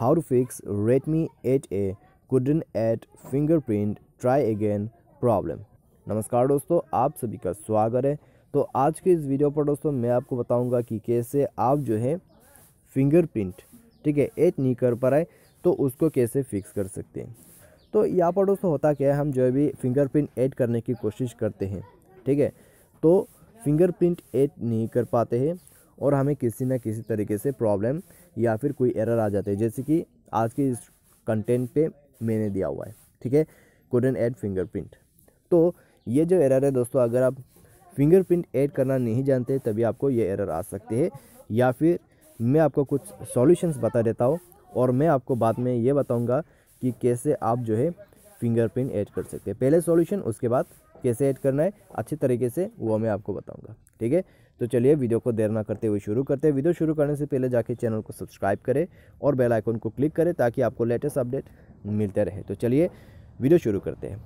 how to fix Redmi 8A couldn't add fingerprint try again problem नमस्कार दोस्तों आप सभी का स्वागत है तो आज के इस वीडियो पर दोस्तों मैं आपको बताऊंगा कि कैसे आप जो है फिंगरप्रिंट ठीक है एट नहीं कर पा रहे तो उसको कैसे फिक्स कर सकते हैं तो यहाँ पर दोस्तों होता क्या है हम जो भी फिंगरप्रिंट ऐड करने की कोशिश करते हैं ठीक है तो फिंगरप्रिंट ऐड नहीं कर पाते हैं और हमें किसी न किसी तरीके से प्रॉब्लम या फिर कोई एरर आ जाते हैं जैसे कि आज के इस कंटेंट पे मैंने दिया हुआ है ठीक है कोडन ऐड फिंगरप्रिंट तो ये जो एरर है दोस्तों अगर आप फिंगरप्रिंट ऐड करना नहीं जानते तभी आपको ये एरर आ सकते हैं या फिर मैं आपको कुछ सॉल्यूशंस बता देता हूँ और मैं आपको बाद में ये बताऊँगा कि कैसे आप जो है फिंगरप्रिंट ऐड कर सकते हैं पहले सॉल्यूशन उसके बाद कैसे ऐड करना है अच्छे तरीके से वो मैं आपको बताऊँगा ठीक है तो चलिए वीडियो को देर ना करते हुए शुरू करते हैं वीडियो शुरू करने से पहले जाके चैनल को सब्सक्राइब करें और बेल आइकन को क्लिक करें ताकि आपको लेटेस्ट अपडेट मिलते रहे तो चलिए वीडियो शुरू करते हैं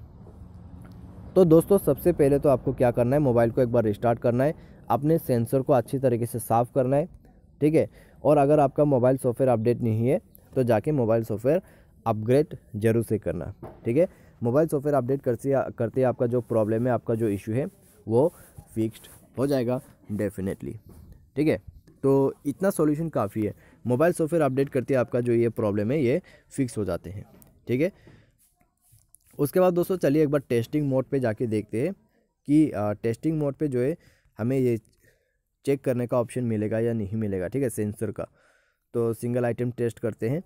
तो दोस्तों सबसे पहले तो आपको क्या करना है मोबाइल को एक बार रिस्टार्ट करना है अपने सेंसर को अच्छी तरीके से साफ़ करना है ठीक है और अगर आपका मोबाइल सॉफ्टवेयर अपडेट नहीं है तो जाके मोबाइल सॉफ्टवेयर अपग्रेड जरूर से करना ठीक है मोबाइल सॉफ्टवेयर अपडेट करते करते आपका जो प्रॉब्लम है आपका जो इशू है वो फिक्स्ड हो जाएगा डेफिनेटली ठीक है तो इतना सॉल्यूशन काफ़ी है मोबाइल सॉफ्टवेयर अपडेट करते आपका जो ये प्रॉब्लम है ये फिक्स हो जाते हैं ठीक है उसके बाद दोस्तों चलिए एक बार टेस्टिंग मोड पर जाके देखते हैं कि आ, टेस्टिंग मोड पर जो है हमें ये चेक करने का ऑप्शन मिलेगा या नहीं मिलेगा ठीक है सेंसर का तो सिंगल आइटम टेस्ट करते हैं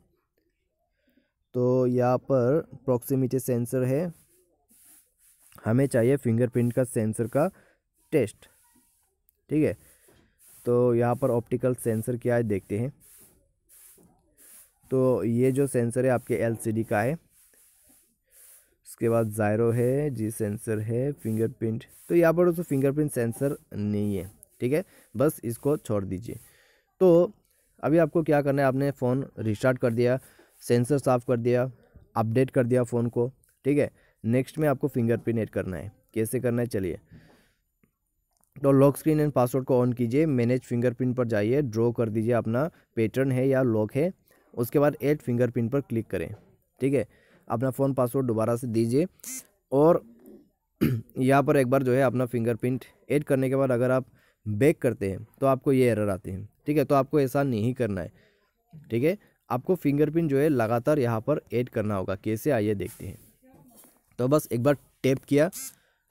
तो यहाँ पर प्रॉक्सीमिटी सेंसर है हमें चाहिए फिंगरप्रिंट का सेंसर का टेस्ट ठीक है तो यहाँ पर ऑप्टिकल सेंसर क्या है देखते हैं तो ये जो सेंसर है आपके एलसीडी का है उसके बाद जायरो है जी सेंसर है फिंगरप्रिंट तो यहाँ पर उसको फिंगरप्रिंट सेंसर नहीं है ठीक है बस इसको छोड़ दीजिए तो अभी आपको क्या करना है आपने फ़ोन रिस्टार्ट कर दिया सेंसर साफ़ कर दिया अपडेट कर दिया फ़ोन को ठीक है नेक्स्ट में आपको फिंगरप्रिंट ऐड करना है कैसे करना है चलिए तो लॉक स्क्रीन एंड पासवर्ड को ऑन कीजिए मैनेज फिंगरप्रिंट पर जाइए ड्रॉ कर दीजिए अपना पैटर्न है या लॉक है उसके बाद एड फिंगरप्रिंट पर क्लिक करें ठीक है अपना फ़ोन पासवर्ड दोबारा से दीजिए और यहाँ पर एक बार जो है अपना फिंगरप्रिंट ऐड करने के बाद अगर आप बैक करते हैं तो आपको ये एरर आते हैं ठीक है तो आपको ऐसा नहीं करना है ठीक है आपको फिंगरप्रिंट जो है लगातार यहाँ पर ऐड करना होगा कैसे आइए देखते हैं तो बस एक बार टेप किया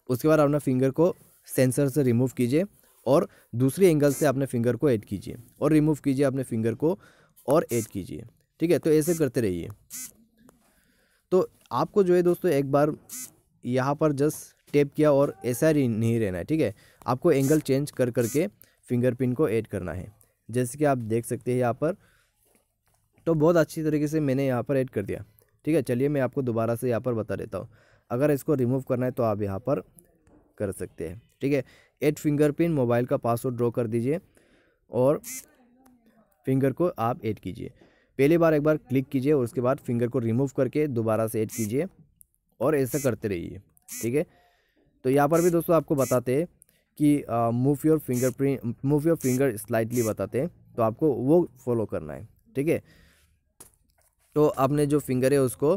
उसके बाद अपना फिंगर को सेंसर से रिमूव कीजिए और दूसरे एंगल से अपने फिंगर को ऐड कीजिए और रिमूव कीजिए अपने फिंगर को और ऐड कीजिए ठीक है तो ऐसे करते रहिए तो आपको जो है दोस्तों एक बार यहाँ पर जस्ट टेप किया और ऐसा नहीं रहना है ठीक है आपको एंगल चेंज कर करके फिंगरप्रिंट को ऐड करना है जैसे कि आप देख सकते हैं यहाँ पर तो बहुत अच्छी तरीके से मैंने यहाँ पर ऐड कर दिया ठीक है चलिए मैं आपको दोबारा से यहाँ पर बता देता हूँ अगर इसको रिमूव करना है तो आप यहाँ पर कर सकते हैं ठीक है एड फिंगरप्रिंट मोबाइल का पासवर्ड ड्रॉ कर दीजिए और फिंगर को आप ऐड कीजिए पहली बार एक बार क्लिक कीजिए और उसके बाद फिंगर को रिमूव करके दोबारा से ऐड कीजिए और ऐसा करते रहिए ठीक है तो यहाँ पर भी दोस्तों आपको बताते हैं कि move your fingerprint move your finger slightly बताते हैं तो आपको वो फॉलो करना है ठीक है तो आपने जो फिंगर है उसको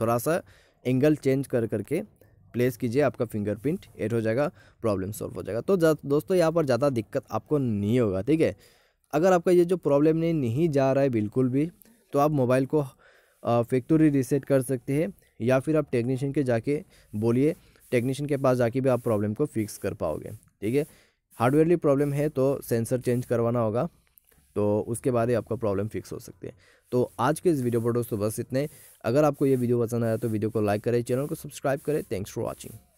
थोड़ा सा एंगल चेंज कर करके प्लेस कीजिए आपका फिंगरप्रिंट एड हो जाएगा प्रॉब्लम सॉल्व हो जाएगा तो दोस्तों यहाँ पर ज़्यादा दिक्कत आपको नहीं होगा ठीक है अगर आपका ये जो प्रॉब्लम नहीं, नहीं जा रहा है बिल्कुल भी तो आप मोबाइल को फैक्ट्री रिसेट कर सकते हैं या फिर आप टेक्नीशियन के जाके बोलिए टेक्नीशियन के पास जाके भी आप प्रॉब्लम को फिक्स कर पाओगे ठीक है हार्डवेयरली प्रॉब्लम है तो सेंसर चेंज करवाना होगा तो उसके बाद ही आपका प्रॉब्लम फिक्स हो सकती है तो आज के इस वीडियो पर दोस्तों बस इतने अगर आपको ये वीडियो पसंद आया तो वीडियो को लाइक करें चैनल को सब्सक्राइब करें थैंक्स फॉर वॉचिंग